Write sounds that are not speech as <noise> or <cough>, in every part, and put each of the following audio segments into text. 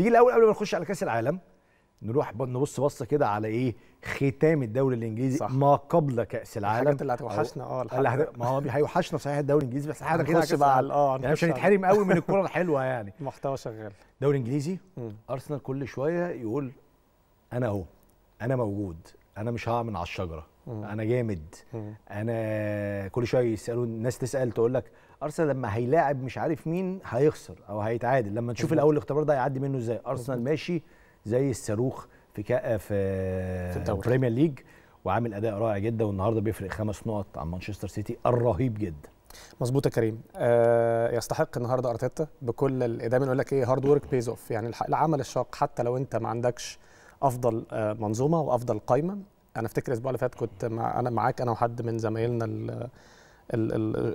تيجي الاول قبل ما نخش على كاس العالم نروح نبص بصه كده على ايه ختام الدوري الانجليزي صح. ما قبل كاس العالم الحاجات اللي هتوحشنا اه اللي ما هو هيوحشنا صحيح الدوري الانجليزي بس احنا كده نخش بقى اه يعني مش هنتحرم قوي من <laughs> الكوره الحلوه يعني محتوى شغال دوري انجليزي ارسنال كل شويه يقول انا اهو انا موجود انا مش هقع من على الشجره انا جامد انا كل شويه يسالوا الناس تسال تقول لك ارسنال لما هيلاعب مش عارف مين هيخسر او هيتعادل لما تشوف الاول الاختبار ده هيعدي منه ازاي ارسنال ماشي زي الصاروخ في كا في, في بريمير ليج وعامل اداء رائع جدا والنهارده بيفرق خمس نقط عن مانشستر سيتي الرهيب جدا مظبوط يا كريم آه يستحق النهارده ارتيتا بكل دايما يقول لك ايه هارد ورك بيز اوف يعني العمل الشاق حتى لو انت ما عندكش افضل آه، منظومه وافضل قايمه انا افتكر الاسبوع اللي فات كنت مع انا معاك انا وحد من زمايلنا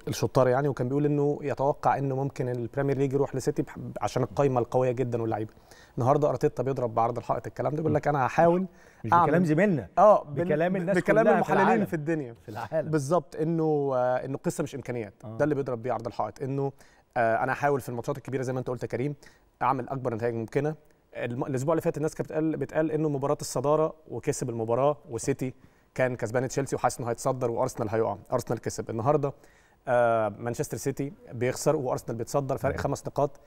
الشطار يعني وكان بيقول انه يتوقع انه ممكن البريمير ليج يروح لسيتي عشان القايمه القويه جدا واللعيبه النهارده ارتيتا بيضرب بعرض الحائط الكلام ده بيقول لك انا هحاول مش بكلام زميلنا اه بكلام الناس بكلام المحللين في, في الدنيا في العالم بالظبط انه آه انه قصه مش امكانيات آه. ده اللي بيضرب بيه عرض الحائط انه آه انا هحاول في الماتشات الكبيره زي ما انت قلت يا كريم اعمل اكبر نتائج ممكنه الاسبوع اللي فات الناس كانت بتقال بتقال انه مباراه الصداره وكسب المباراه وسيتي كان كسبان تشيلسي وحاسس انه هيتصدر وارسنال هيقع ارسنال كسب النهارده آه مانشستر سيتي بيخسر وارسنال بيتصدر فرق خمس نقاط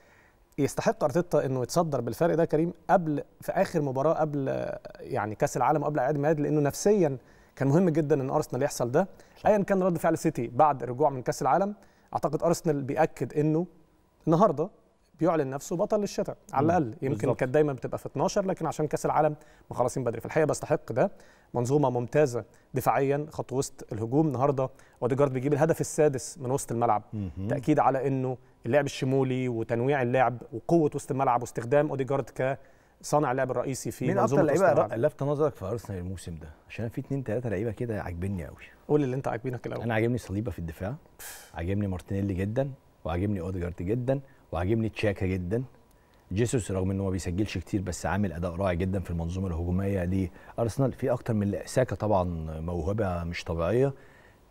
يستحق ارتيتا انه يتصدر بالفرق ده كريم قبل في اخر مباراه قبل يعني كاس العالم وقبل اعياد الميلاد لانه نفسيا كان مهم جدا ان ارسنال يحصل ده ايا كان رد فعل سيتي بعد الرجوع من كاس العالم اعتقد ارسنال بياكد انه النهارده بيعلن نفسه بطل الشتاء على الاقل يمكن كانت دايما بتبقى في 12 لكن عشان كاس العالم مخلصين بدري في الحقيقه بستحق ده منظومه ممتازه دفاعيا خط وسط الهجوم النهارده اوديجارد بيجيب الهدف السادس من وسط الملعب تاكيد على انه اللعب الشمولي وتنويع اللعب وقوه وسط الملعب واستخدام اوديجارد ك صانع اللعب الرئيسي في مين اكتر لعيبه لفت نظرك في ارسنال الموسم ده عشان في اثنين ثلاثه لعيبه كده عاجبني قوي قول اللي انت عاجبينك الاول انا عاجبني صليبه في الدفاع عاجبني مارتينيلي جدا وعاجبني اوديجارد جدا وعاجبني تشاكا جدا جيسوس رغم ان هو ما بيسجلش كتير بس عامل اداء رائع جدا في المنظومه الهجوميه لارسنال في اكتر من ساكا طبعا موهبه مش طبيعيه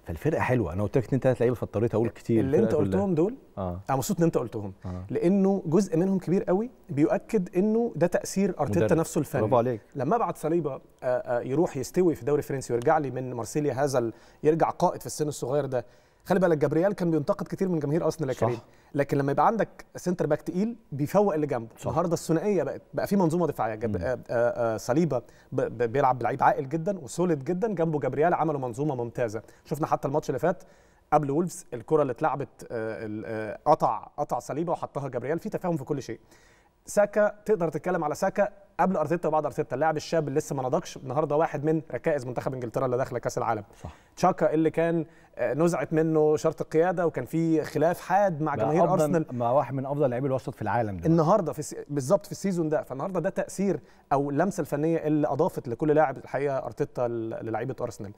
فالفرقه حلوه انا قلت لك اثنين ثلاث لعيبه فاضطريت اقول كتير اللي انت قلتهم دول آه. انا مبسوط ان انت قلتهم آه. لانه جزء منهم كبير قوي بيؤكد انه ده تاثير ارتيتا نفسه الفني برافو عليك لما ابعت صليبه آه، آه، يروح يستوي في الدوري الفرنسي ويرجع لي من مارسيليا هذا يرجع قائد في السن الصغير ده خلي بالك جابرييل كان بينتقد كتير من جماهير ارسنال يا لكن لما يبقى عندك سنتر باك تقيل بيفوق اللي جنبه النهارده الثنائيه بقت بقى في منظومه دفاعيه جاب... آه، آه، آه، صليبه بيلعب بلعيب عاقل جدا وسوليد جدا جنبه جابرييل عملوا منظومه ممتازه شفنا حتى الماتش اللي فات قبل وولفز الكره اللي اتلعبت قطع قطع صليبه وحطها جابرييل في تفاهم في كل شيء ساكا تقدر تتكلم على ساكا قبل ارتيتا وبعد ارتيتا اللاعب الشاب اللي لسه ما نضجش النهارده واحد من ركائز منتخب انجلترا اللي داخله كاس العالم صح تشاكا اللي كان آه، نزعت منه شرط القياده وكان في خلاف حاد مع جماهير ارسنال مع واحد من افضل لاعبي الوسط في العالم ده النهارده في بالظبط في السيزون ده فالنهارده ده تاثير او اللمسه الفنيه اللي اضافت لكل لاعب الحقيقه ارتيتا للعيبه ارسنال